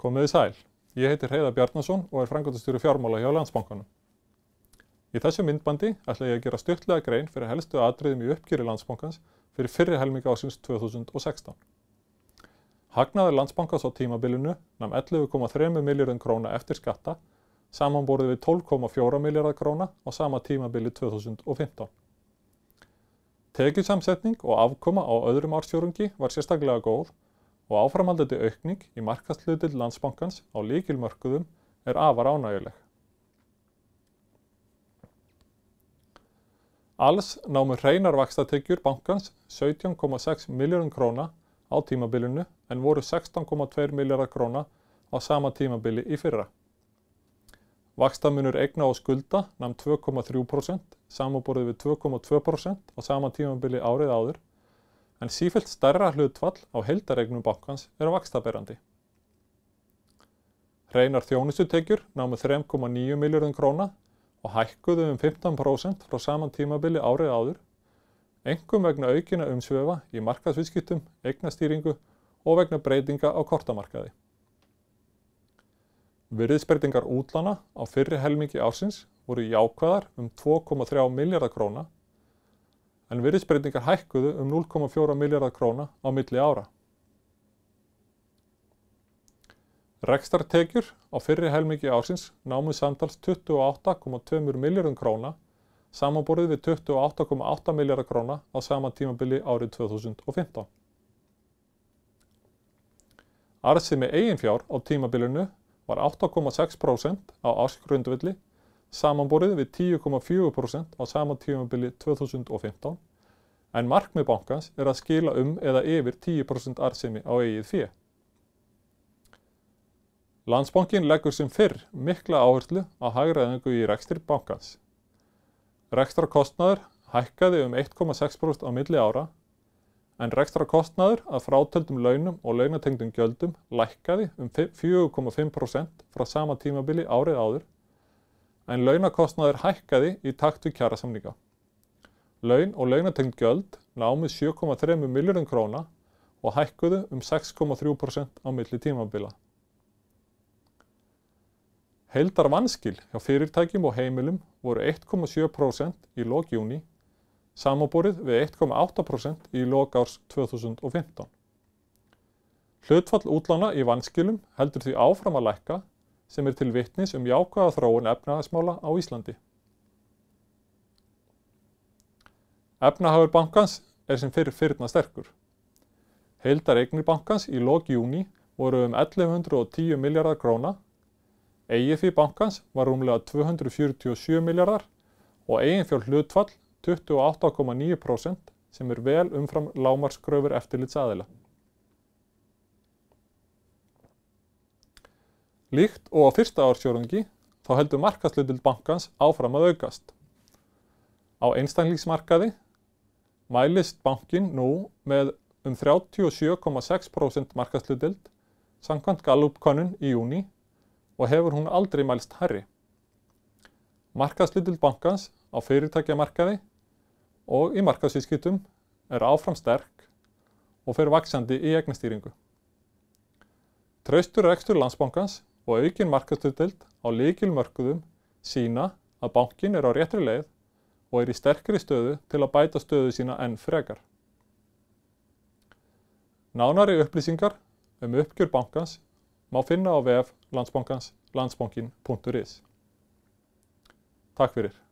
Komið í sæl. Ég heiti Heiðar Bjarnason og er frangöldastjóru fjármála hjá Landsbankanum. Í þessu myndbandi ætla ég að gera styrtlega grein fyrir helstu atriðum í uppgjöri Landsbankans fyrir fyrri helminga ásins 2016. Hagnaður Landsbankans á tímabilinu namn 11,3 miljardin króna eftir skatta samanborðið við 12,4 miljardar króna á sama tímabili 2015. Tekjusamsetning og afkoma á öðrum ársfjórungi var sérstaklega góð og áframaldandi aukning í markastlutill landsbankans á líkilmörkuðum er afar ánæguleg. Alls námu reynarvakstartekjur bankans 17,6 miljónum króna á tímabilinu en voru 16,2 miljardar króna á sama tímabili í fyrra. Vakstamunur eigna og skulda namn 2,3% samanborðið við 2,2% á sama tímabili árið áður en sífælt stærra hlutvall á heldaregnum bankans er vakstaberandi. Hreinar þjónustutekjur námu 3,9 miljardum króna og hækkuðu um 15% frá saman tímabili árið áður, engum vegna aukina umsvefa í markaðsvískiptum, eignastýringu og vegna breytinga á kortamarkaði. Virðisbreytingar útlana á fyrri helmingi ásins voru jákvæðar um 2,3 miljardar króna en virðisbreytingar hækkuðu um 0,4 miljardar króna á milli ára. Rekstartekjur á fyrri helmingi ársins námuð samtals 28,2 miljardum króna samanborðið við 28,8 miljardar króna á sama tímabili árið 2015. Arðsið með eigin fjár á tímabilinu var 8,6% á ársgrundvilli samanborið við 10,4% á sama tímabili 2015 en markmið bankans er að skila um eða yfir 10% arðsemi á eigið fjö. Landsbankin leggur sem fyrr mikla áherslu á hægraðingu í rekstir bankans. Rekstrakostnaður hækkaði um 1,6% á milli ára en rekstrakostnaður að frátöldum launum og launatengdum gjöldum lækkaði um 4,5% frá sama tímabili árið áður en launakostnaður hækkaði í takt við kjærasamninga. Laun og launatengt göld námið 7,3 miljardum króna og hækkuðu um 6,3% á milli tímabila. Heldar vanskil hjá fyrirtækjum og heimilum voru 1,7% í lók júni, samáborið við 1,8% í lók árs 2015. Hlutfall útlána í vanskilum heldur því áfram að lækka sem er til vittnis um jákvæða þróun efnahagsmála á Íslandi. Efnahagur bankans er sem fyrir fyrirna sterkur. Heildar eignir bankans í lók júni voru um 1110 miljardar króna, EIF í bankans var rúmlega 247 miljardar og eiginfjál hlutfall 28,9% sem er vel umfram lámarskröfur eftirlitsaðila. Líkt og á fyrsta ársjóðungi þá heldur markaslutil bankans áfram að aukast. Á einstænlíksmarkaði mælist bankin nú með um 37,6% markaslutild sangkvæmt galupkonun í júni og hefur hún aldrei mælst herri. Markaslutild bankans á fyrirtækjamarkaði og í markasvískiptum er áfram sterk og fer vaksandi í egnastýringu. Traustur rekstur landsbankans og aukin markastutild á líkilmörkuðum sína að bankin er á réttri leið og er í sterkri stöðu til að bæta stöðu sína enn frekar. Nánari upplýsingar um uppgjur bankans má finna á vef landsbankans landsbankin.is. Takk fyrir.